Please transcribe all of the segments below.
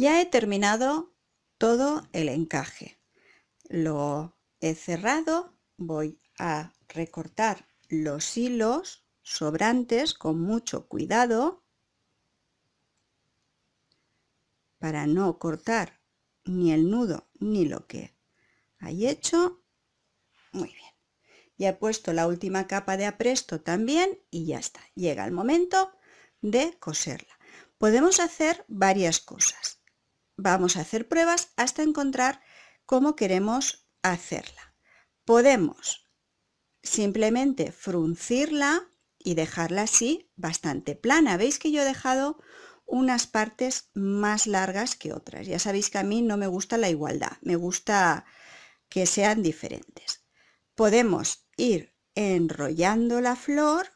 Ya he terminado todo el encaje. Lo he cerrado, voy a recortar los hilos sobrantes con mucho cuidado para no cortar ni el nudo ni lo que hay hecho. Muy bien. Ya he puesto la última capa de apresto también y ya está. Llega el momento de coserla. Podemos hacer varias cosas vamos a hacer pruebas hasta encontrar cómo queremos hacerla. Podemos simplemente fruncirla y dejarla así bastante plana. Veis que yo he dejado unas partes más largas que otras. Ya sabéis que a mí no me gusta la igualdad, me gusta que sean diferentes. Podemos ir enrollando la flor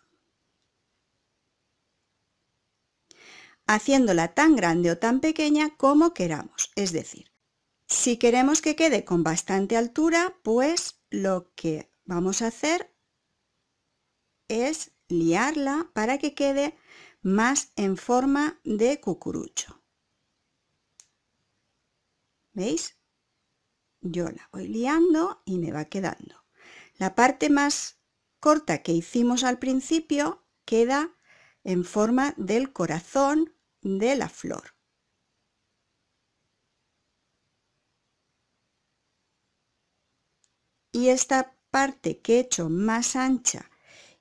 haciéndola tan grande o tan pequeña como queramos. Es decir, si queremos que quede con bastante altura, pues lo que vamos a hacer es liarla para que quede más en forma de cucurucho. ¿Veis? Yo la voy liando y me va quedando. La parte más corta que hicimos al principio queda en forma del corazón de la flor. Y esta parte que he hecho más ancha,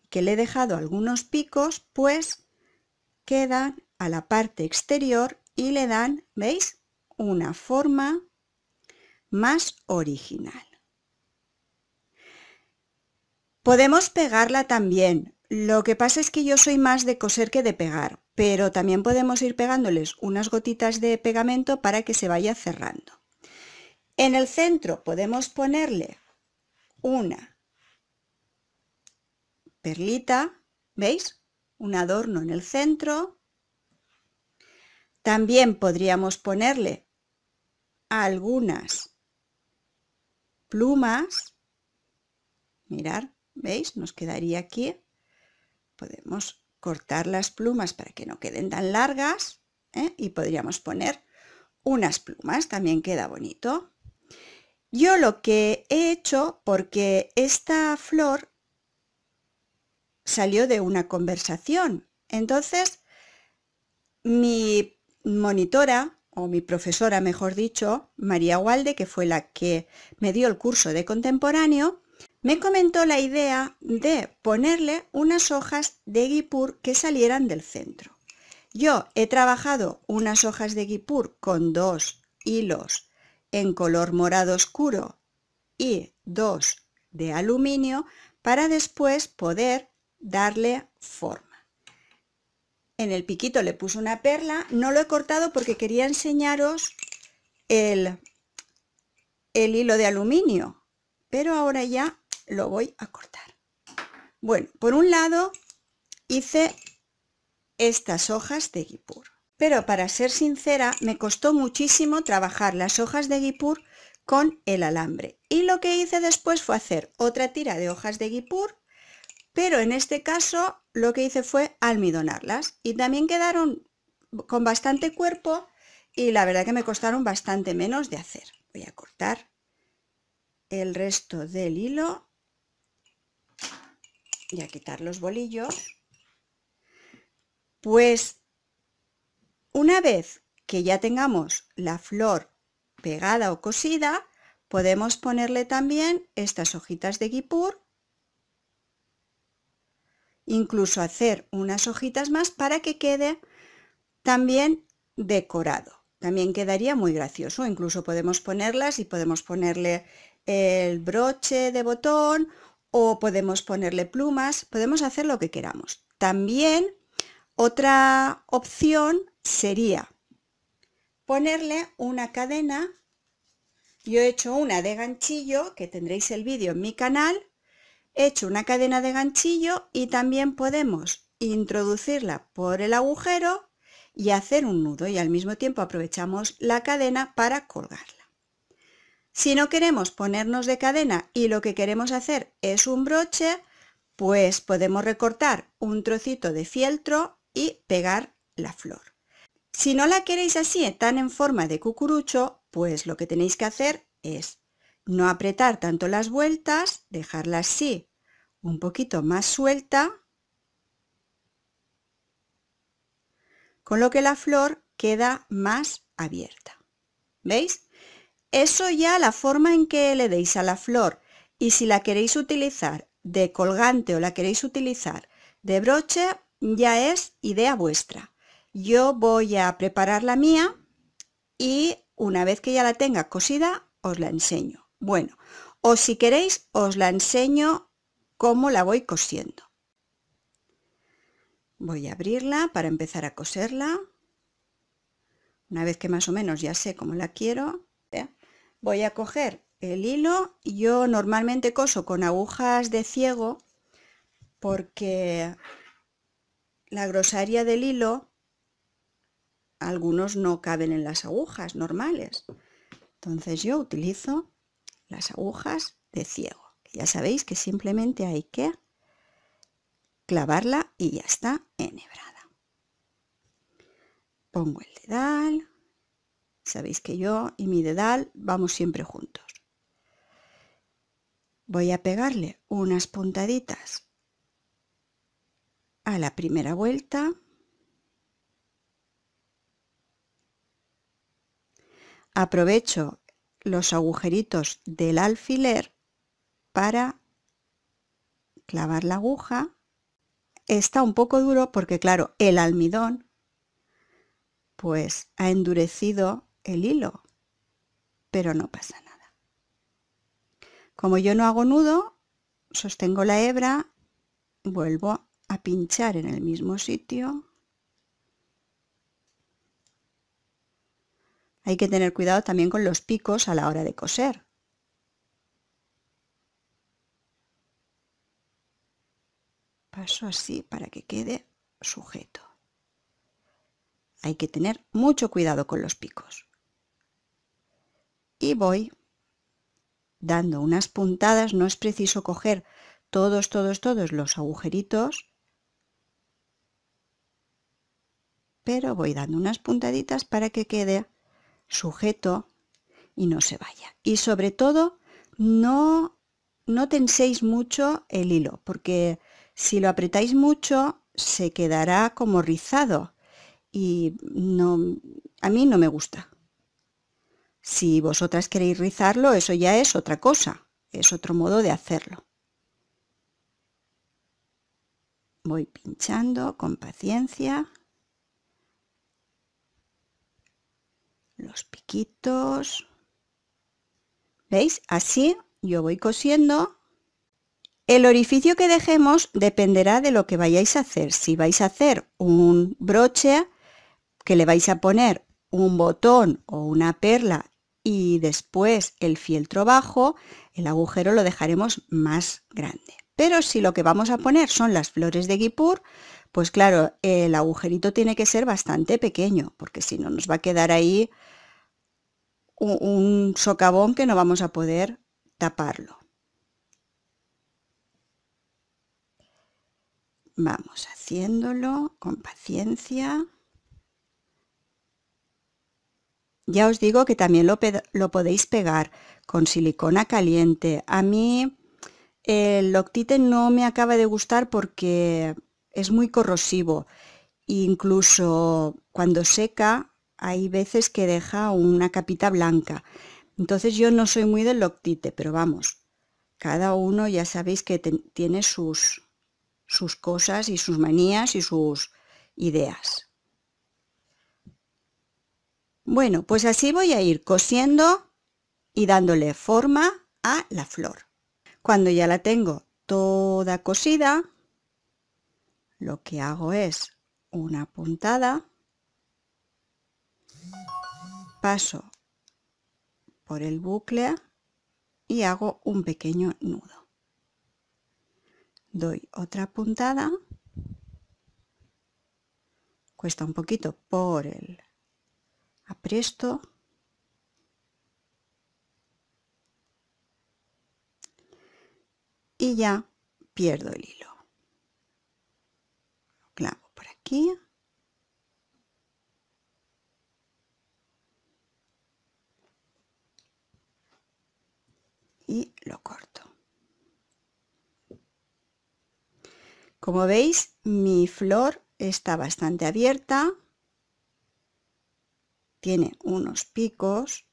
que le he dejado algunos picos, pues quedan a la parte exterior y le dan, ¿veis? Una forma más original. Podemos pegarla también lo que pasa es que yo soy más de coser que de pegar, pero también podemos ir pegándoles unas gotitas de pegamento para que se vaya cerrando. En el centro podemos ponerle una perlita, ¿veis? Un adorno en el centro. También podríamos ponerle algunas plumas. Mirar, ¿veis? Nos quedaría aquí podemos cortar las plumas para que no queden tan largas ¿eh? y podríamos poner unas plumas, también queda bonito. Yo lo que he hecho, porque esta flor salió de una conversación, entonces mi monitora o mi profesora, mejor dicho, María Walde, que fue la que me dio el curso de contemporáneo, me comentó la idea de ponerle unas hojas de guipur que salieran del centro. Yo he trabajado unas hojas de guipur con dos hilos en color morado oscuro y dos de aluminio para después poder darle forma. En el piquito le puse una perla, no lo he cortado porque quería enseñaros el, el hilo de aluminio, pero ahora ya lo voy a cortar. Bueno, por un lado hice estas hojas de guipur. Pero para ser sincera, me costó muchísimo trabajar las hojas de guipur con el alambre. Y lo que hice después fue hacer otra tira de hojas de guipur, pero en este caso lo que hice fue almidonarlas. Y también quedaron con bastante cuerpo y la verdad que me costaron bastante menos de hacer. Voy a cortar el resto del hilo y a quitar los bolillos, pues una vez que ya tengamos la flor pegada o cosida, podemos ponerle también estas hojitas de guipur, incluso hacer unas hojitas más para que quede también decorado. También quedaría muy gracioso, incluso podemos ponerlas y podemos ponerle el broche de botón o podemos ponerle plumas, podemos hacer lo que queramos. También otra opción sería ponerle una cadena. Yo he hecho una de ganchillo, que tendréis el vídeo en mi canal. He hecho una cadena de ganchillo y también podemos introducirla por el agujero y hacer un nudo y al mismo tiempo aprovechamos la cadena para colgarla. Si no queremos ponernos de cadena y lo que queremos hacer es un broche, pues podemos recortar un trocito de fieltro y pegar la flor. Si no la queréis así, tan en forma de cucurucho, pues lo que tenéis que hacer es no apretar tanto las vueltas, dejarla así un poquito más suelta, con lo que la flor queda más abierta. ¿Veis? Eso ya la forma en que le deis a la flor y si la queréis utilizar de colgante o la queréis utilizar de broche, ya es idea vuestra. Yo voy a preparar la mía y una vez que ya la tenga cosida, os la enseño. Bueno, o si queréis, os la enseño cómo la voy cosiendo. Voy a abrirla para empezar a coserla. Una vez que más o menos ya sé cómo la quiero, Voy a coger el hilo, yo normalmente coso con agujas de ciego porque la grosaria del hilo, algunos no caben en las agujas normales. Entonces yo utilizo las agujas de ciego. Ya sabéis que simplemente hay que clavarla y ya está enhebrada. Pongo el dedal, Sabéis que yo y mi dedal vamos siempre juntos. Voy a pegarle unas puntaditas a la primera vuelta. Aprovecho los agujeritos del alfiler para clavar la aguja. Está un poco duro porque, claro, el almidón pues ha endurecido el hilo, pero no pasa nada. Como yo no hago nudo, sostengo la hebra, vuelvo a pinchar en el mismo sitio. Hay que tener cuidado también con los picos a la hora de coser. Paso así para que quede sujeto. Hay que tener mucho cuidado con los picos y voy dando unas puntadas, no es preciso coger todos, todos, todos los agujeritos, pero voy dando unas puntaditas para que quede sujeto y no se vaya. Y sobre todo, no, no tenséis mucho el hilo, porque si lo apretáis mucho, se quedará como rizado y no, a mí no me gusta. Si vosotras queréis rizarlo, eso ya es otra cosa, es otro modo de hacerlo. Voy pinchando con paciencia los piquitos. ¿Veis? Así yo voy cosiendo. El orificio que dejemos dependerá de lo que vayáis a hacer. Si vais a hacer un broche que le vais a poner un botón o una perla y después el fieltro bajo, el agujero lo dejaremos más grande. Pero si lo que vamos a poner son las flores de guipur, pues claro, el agujerito tiene que ser bastante pequeño, porque si no nos va a quedar ahí un, un socavón que no vamos a poder taparlo. Vamos haciéndolo con paciencia. Ya os digo que también lo, lo podéis pegar con silicona caliente. A mí el Loctite no me acaba de gustar porque es muy corrosivo. Incluso cuando seca hay veces que deja una capita blanca. Entonces yo no soy muy del Loctite, pero vamos, cada uno ya sabéis que tiene sus, sus cosas y sus manías y sus ideas. Bueno, pues así voy a ir cosiendo y dándole forma a la flor. Cuando ya la tengo toda cosida, lo que hago es una puntada, paso por el bucle y hago un pequeño nudo. Doy otra puntada, cuesta un poquito por el apresto y ya pierdo el hilo lo clavo por aquí y lo corto como veis mi flor está bastante abierta tiene unos picos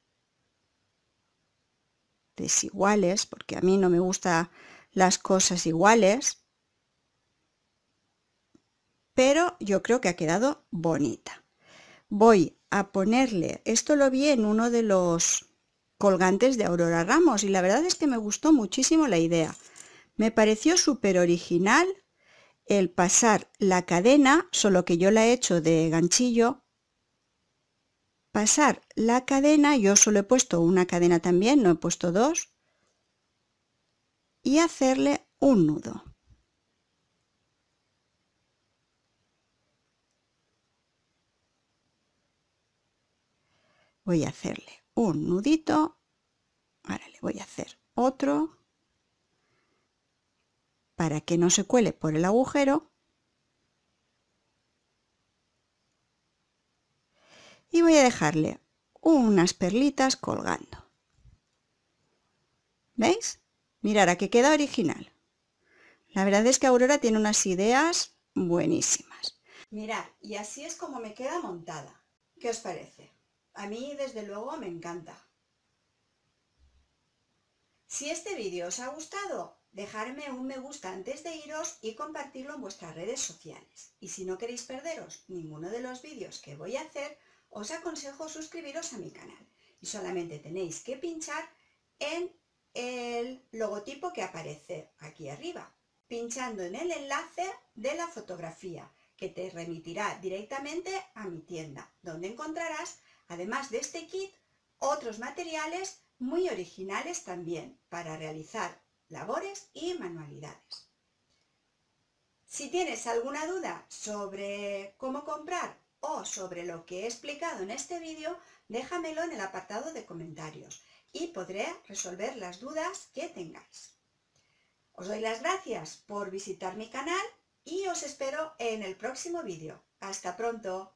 desiguales, porque a mí no me gustan las cosas iguales, pero yo creo que ha quedado bonita. Voy a ponerle, esto lo vi en uno de los colgantes de Aurora Ramos y la verdad es que me gustó muchísimo la idea. Me pareció súper original el pasar la cadena, solo que yo la he hecho de ganchillo, pasar la cadena, yo solo he puesto una cadena también, no he puesto dos, y hacerle un nudo. Voy a hacerle un nudito, ahora le voy a hacer otro para que no se cuele por el agujero y voy a dejarle unas perlitas colgando. ¿Veis? Mirar a que queda original. La verdad es que Aurora tiene unas ideas buenísimas. Mirad, y así es como me queda montada. ¿Qué os parece? A mí, desde luego, me encanta. Si este vídeo os ha gustado, dejarme un me gusta antes de iros y compartirlo en vuestras redes sociales. Y si no queréis perderos ninguno de los vídeos que voy a hacer, os aconsejo suscribiros a mi canal y solamente tenéis que pinchar en el logotipo que aparece aquí arriba, pinchando en el enlace de la fotografía que te remitirá directamente a mi tienda, donde encontrarás, además de este kit, otros materiales muy originales también para realizar labores y manualidades. Si tienes alguna duda sobre cómo comprar o sobre lo que he explicado en este vídeo, déjamelo en el apartado de comentarios y podré resolver las dudas que tengáis. Os doy las gracias por visitar mi canal y os espero en el próximo vídeo. ¡Hasta pronto!